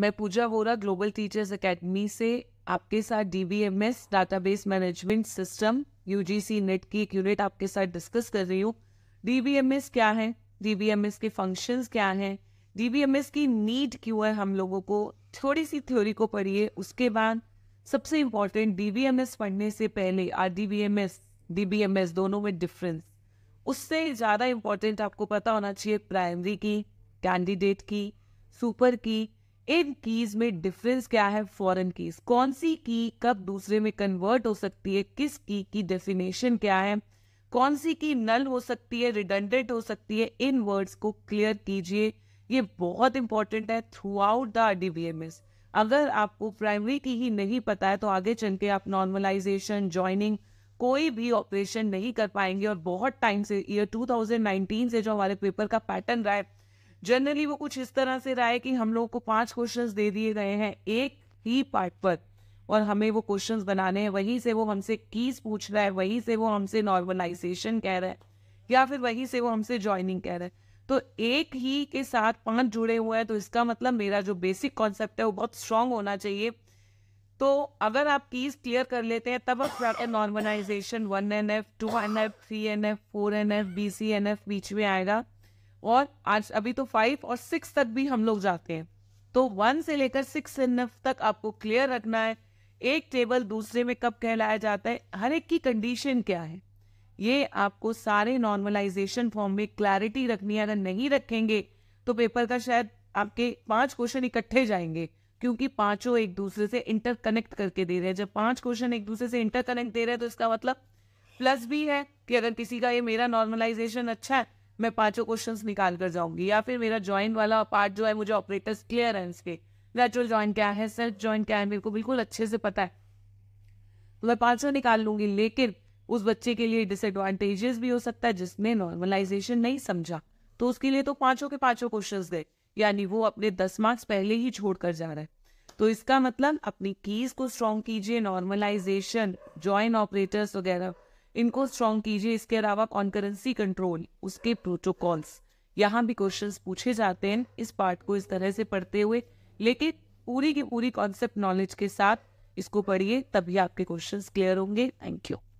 मैं Pooja Vora global teachers academy से आपके साथ D B database management system U NET की एक यूनिट आपके साथ डिस्कस कर रही हूँ डी बी एम एस क्या है डी बी एम एस के फंक्शंस क्या हैं डी बी एम एस की नीड क्यों है हम लोगों को थोड़ी सी थ्योरी को पढ़िए उसके बाद सबसे important D B M S पढ़ने से पहले R D B M S दोनों में डिफरेंस उससे ज़्यादा इम्पोर्टेंट आपको पता होना चाहिए प्राइमरी की कैंडिडेट की सुपर की इन कीज में डिफरेंस क्या है फॉरेन कीज कौन सी की कब दूसरे में कन्वर्ट हो सकती है किस की की डेफिनेशन क्या है कौन सी की नल हो सकती है रिडंडेंट हो सकती है इन वर्ड्स को क्लियर कीजिए ये बहुत इंपॉर्टेंट है थ्रू आउट द डीबीएमएस अगर आपको प्राइमरी की ही नहीं पता है तो आगे चल के आप नॉर्मलाइजेशन ज्वाइनिंग कोई भी ऑपरेशन नहीं कर पाएंगे और बहुत टाइम से ईयर 2019 से जो हमारे पेपर का पैटर्न रहा है जनरली वो कुछ इस तरह से रहा है कि हम लोगों को पांच क्वेश्चन दे दिए गए हैं एक ही पार्ट पर और हमें वो क्वेश्चन बनाने हैं वहीं से वो हमसे कीज पूछ रहा है वहीं से वो हमसे नॉर्मलाइजेशन कह रहा है या फिर वहीं से वो हमसे ज्वाइनिंग कह रहा है तो एक ही के साथ पांच जुड़े हुए हैं तो इसका मतलब मेरा जो बेसिक कॉन्सेप्ट है वो बहुत स्ट्रांग होना चाहिए तो अगर आप कीज क्लियर कर लेते हैं तब आप normalisation one N F two N F three N F four N F B C N F बीच में आएगा और आज अभी तो फाइव और सिक्स तक भी हम लोग जाते हैं तो वन से लेकर सिक्स तक आपको क्लियर रखना है एक टेबल दूसरे में कब कहलाया जाता है हर एक की कंडीशन क्या है ये आपको सारे नॉर्मलाइजेशन फॉर्म में क्लैरिटी रखनी है अगर नहीं रखेंगे तो पेपर का शायद आपके पांच क्वेश्चन इकट्ठे जाएंगे क्योंकि पांचों एक दूसरे से इंटरकनेक्ट करके दे रहे हैं जब पांच क्वेश्चन एक दूसरे से इंटरकनेक्ट दे रहे हैं तो इसका मतलब प्लस भी है कि अगर किसी का ये मेरा नॉर्मलाइजेशन अच्छा है मैं पांचों क्वेश्चन निकाल कर जाऊंगी या फिर मेरा ज्वाइन वाला पार्ट जो है मुझे ऑपरेटर्स क्लियर है इसके नेचुरल ज्वाइन क्या है सेल्फ ज्वाइन क्या है मेरे को बिल्कुल अच्छे से पता है तो मैं पांचों निकाल लूंगी लेकिन उस बच्चे के लिए डिसएडवांटेजेस भी हो सकता है जिसने नॉर्मलाइजेशन नहीं समझा तो उसके लिए तो पांचों के पांचों क्वेश्चन गए यानी वो अपने दस मार्क्स पहले ही छोड़ कर जा रहा है तो इसका मतलब अपनी कीज को स्ट्रॉन्ग कीजिए नॉर्मलाइजेशन ज्वाइन ऑपरेटर्स वगैरह इनको स्ट्रॉन्ग कीजिए इसके अलावा कॉन्करेंसी कंट्रोल उसके प्रोटोकॉल्स यहाँ भी क्वेश्चंस पूछे जाते हैं इस पार्ट को इस तरह से पढ़ते हुए लेकिन पूरी की पूरी कॉन्सेप्ट नॉलेज के साथ इसको पढ़िए तभी आपके क्वेश्चंस क्लियर होंगे थैंक यू